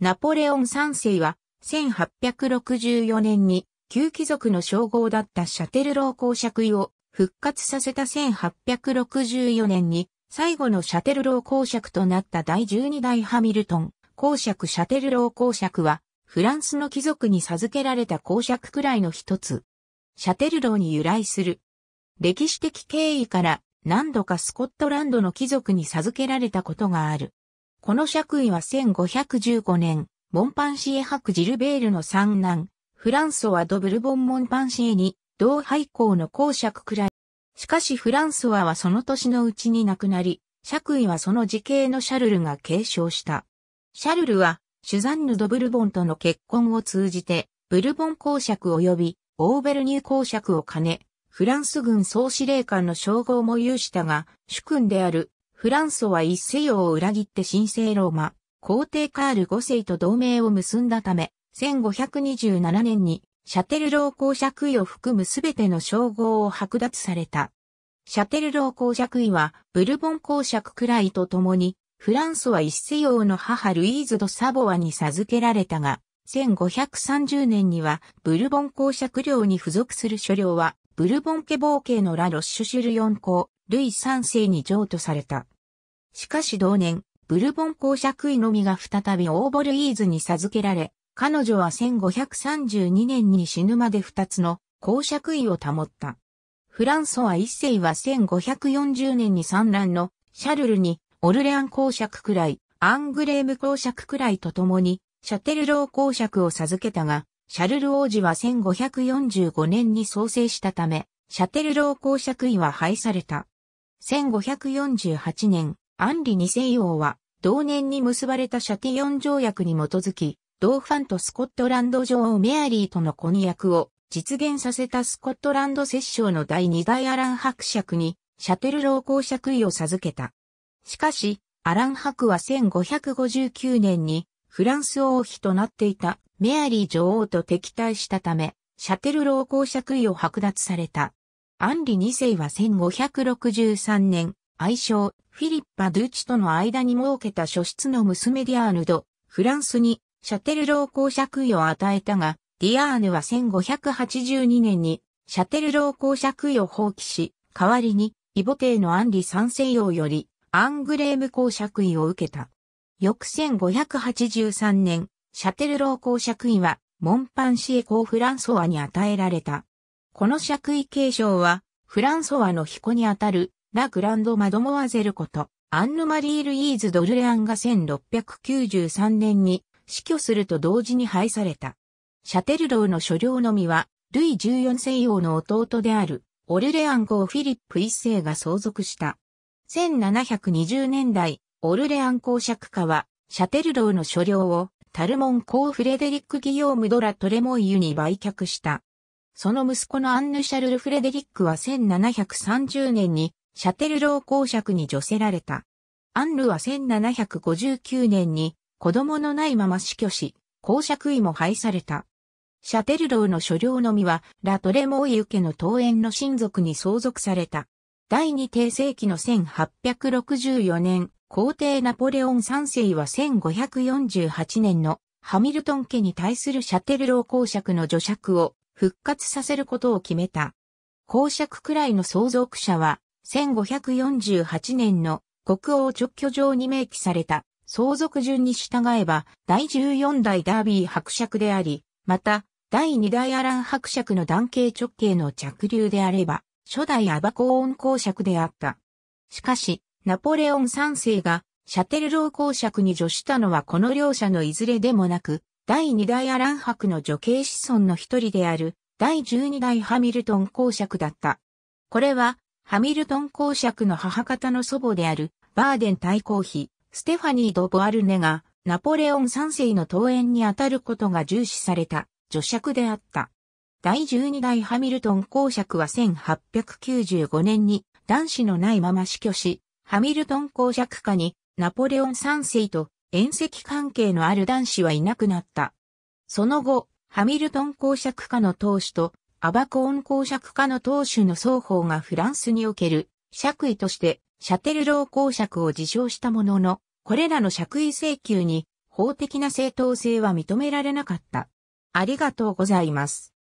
ナポレオン三世は、1864年に、旧貴族の称号だったシャテルロー公爵位を復活させた1864年に、最後のシャテルロー公爵となった第12代ハミルトン、公爵シャテルロー公爵は、フランスの貴族に授けられた公爵くらいの一つ。シャテルローに由来する。歴史的経緯から何度かスコットランドの貴族に授けられたことがある。この爵位は1515年、モンパンシエ博ジルベールの三男、フランソワ・ド・ブルボン・モンパンシエに、同廃校の公爵くらい。しかしフランソワはその年のうちに亡くなり、爵位はその時系のシャルルが継承した。シャルルは、シュザンヌ・ド・ブルボンとの結婚を通じて、ブルボン公爵及び、オーベルニュー公爵を兼ね、フランス軍総司令官の称号も有したが、主君であるフランソは一世洋を裏切って神聖ローマ、皇帝カール5世と同盟を結んだため、1527年にシャテルロー公爵位を含むすべての称号を剥奪された。シャテルロー公爵位はブルボン公爵くらいとともに、フランソは一世洋の母ルイーズ・ド・サボアに授けられたが、1530年にはブルボン公爵領に付属する所領は、ブルボン家暴系のラ・ロッシュシュル4公、ルイ3世に譲渡された。しかし同年、ブルボン公爵位のみが再びオーボルイーズに授けられ、彼女は1532年に死ぬまで2つの公爵位を保った。フランソワ一世は1540年に産卵のシャルルにオルレアン公爵くらい、アングレーム公爵くらいと共にシャテルロー公爵を授けたが、シャルル王子は1545年に創生したため、シャテルロー公爵位は廃された。1548年、アンリ二世王は、同年に結ばれたシャティヨン条約に基づき、同ファンとスコットランド女王メアリーとの婚約を実現させたスコットランド摂政の第二代アラン伯爵に、シャテル老公爵位を授けた。しかし、アラン伯は1559年に、フランス王妃となっていたメアリー女王と敵対したため、シャテル老公爵位を剥奪された。アンリ2世は1563年、愛称、フィリッパ・ドゥーチとの間に設けた初出の娘ディアーヌド、フランスにシャテル老公爵位を与えたが、ディアーヌは1582年にシャテル老公爵位を放棄し、代わりにイボ帝のアンリ三世王よりアングレーム公爵位を受けた。翌1583年、シャテル老公爵位はモンパンシエ公フランソワに与えられた。この爵位継承は、フランソワの彦にあたる、ラ・グランド・マドモアゼルこと、アンヌマリー・ルイーズ・ドルレアンが1693年に死去すると同時に廃された。シャテルローの所領のみは、ルイ14世王の弟である、オルレアン公フィリップ一世が相続した。1720年代、オルレアン公爵家は、シャテルローの所領を、タルモン公フレデリック・ギヨーム・ドラ・トレモイユに売却した。その息子のアンヌ・シャルル・フレデリックは1730年にシャテルロー公爵に除せられた。アンヌは1759年に子供のないまま死去し、公爵位も廃された。シャテルローの所領のみは、ラトレモイ受けの桃園の親族に相続された。第二帝世紀の1864年、皇帝ナポレオン三世は1548年のハミルトン家に対するシャテルロー公爵の除爵を復活させることを決めた。公爵くらいの相続者は、1548年の国王直居状に明記された相続順に従えば、第14代ダービー伯爵であり、また、第2代アラン伯爵の男系直系の着流であれば、初代アバコーン公爵であった。しかし、ナポレオン3世がシャテルロー公爵に助したのはこの両者のいずれでもなく、第2代アラン伯の女系子孫の一人である、第12代ハミルトン公爵だった。これは、ハミルトン公爵の母方の祖母である、バーデン対抗妃、ステファニー・ド・ボアルネが、ナポレオン3世の登園にあたることが重視された、女爵であった。第12代ハミルトン公爵は1895年に、男子のないまま死去し、ハミルトン公爵下に、ナポレオン3世と縁石関係のある男子はいなくなった。その後、ハミルトン公爵家の当主とアバコーン公爵家の当主の双方がフランスにおける爵位としてシャテルロー公爵を自称したものの、これらの爵位請求に法的な正当性は認められなかった。ありがとうございます。